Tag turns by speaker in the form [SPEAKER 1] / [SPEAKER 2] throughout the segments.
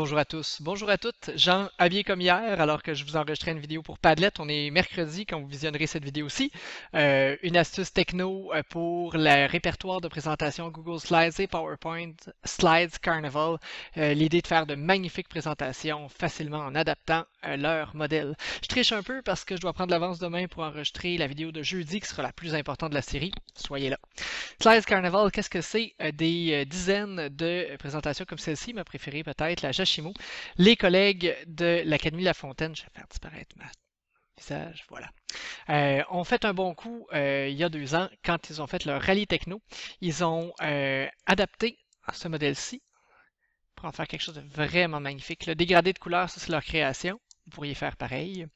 [SPEAKER 1] Bonjour à tous, bonjour à toutes. Jean, habillé comme hier, alors que je vous enregistrais une vidéo pour Padlet. On est mercredi quand vous visionnerez cette vidéo-ci. Euh, une astuce techno euh, pour le répertoire de présentation Google Slides et PowerPoint Slides Carnival. Euh, l'idée de faire de magnifiques présentations facilement en adaptant leur modèle. Je triche un peu parce que je dois prendre l'avance demain pour enregistrer la vidéo de jeudi qui sera la plus importante de la série. Soyez là. Slides Carnival, qu'est-ce que c'est? Des dizaines de présentations comme celle-ci, ma préférée peut-être, la les collègues de l'Académie La Fontaine, je vais faire disparaître ma visage, voilà, euh, ont fait un bon coup euh, il y a deux ans quand ils ont fait leur rallye techno. Ils ont euh, adapté ce modèle-ci pour en faire quelque chose de vraiment magnifique. Le dégradé de couleur, c'est leur création. Vous pourriez faire pareil.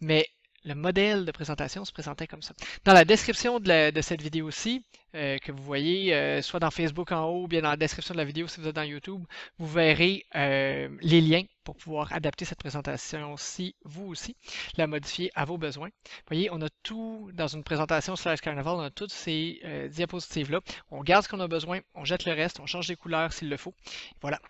[SPEAKER 1] Mais le modèle de présentation se présentait comme ça. Dans la description de, cette vidéo-ci, euh, que vous voyez, euh, soit dans Facebook en haut, ou bien dans la description de la vidéo si vous êtes dans YouTube, vous verrez euh, les liens pour pouvoir adapter cette présentation si vous aussi, la modifier à vos besoins. Vous voyez, on a tout, dans une présentation Slice Carnival, on a toutes ces diapositives-là. On garde ce qu'on a besoin, on jette le reste, on change les couleurs s'il le faut. Voilà.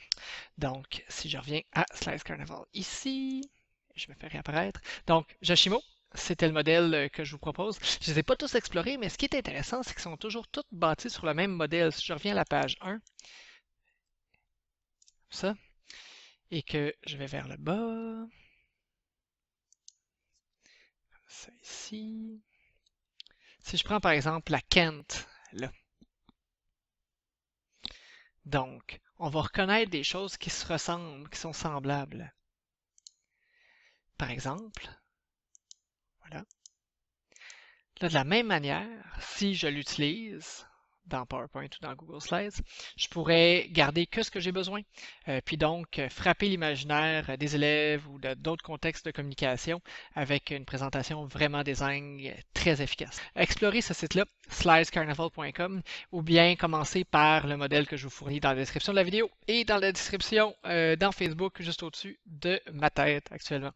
[SPEAKER 1] Donc, si je reviens à Slice Carnival ici, je me fais réapparaître. Donc, Joshimo, c'était le modèle euh, que je vous propose. Je ne les ai pas tous explorés, mais ce qui est intéressant, c'est qu'ils sont toujours tous bâtis sur le même modèle. Si je reviens à la page 1, comme ça, et que je vais vers le bas, comme ça ici. Si je prends par exemple la Kent, là. Donc, on va reconnaître des choses qui se ressemblent, qui sont semblables. Par exemple, de la même manière, si je l'utilise, dans PowerPoint ou dans Google Slides, je pourrais garder que ce que j'ai besoin, euh, puis donc euh, frapper l'imaginaire des élèves ou d'autres contextes de communication avec une présentation vraiment design très efficace. Explorez ce site-là, slidescarnival.com, ou bien commencer par le modèle que je vous fournis dans la description de la vidéo et dans la description euh, dans Facebook, juste au-dessus de ma tête actuellement.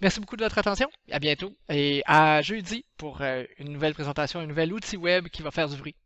[SPEAKER 1] Merci beaucoup de votre attention, à bientôt et à jeudi pour une nouvelle présentation, un nouvel outil web qui va faire du bruit.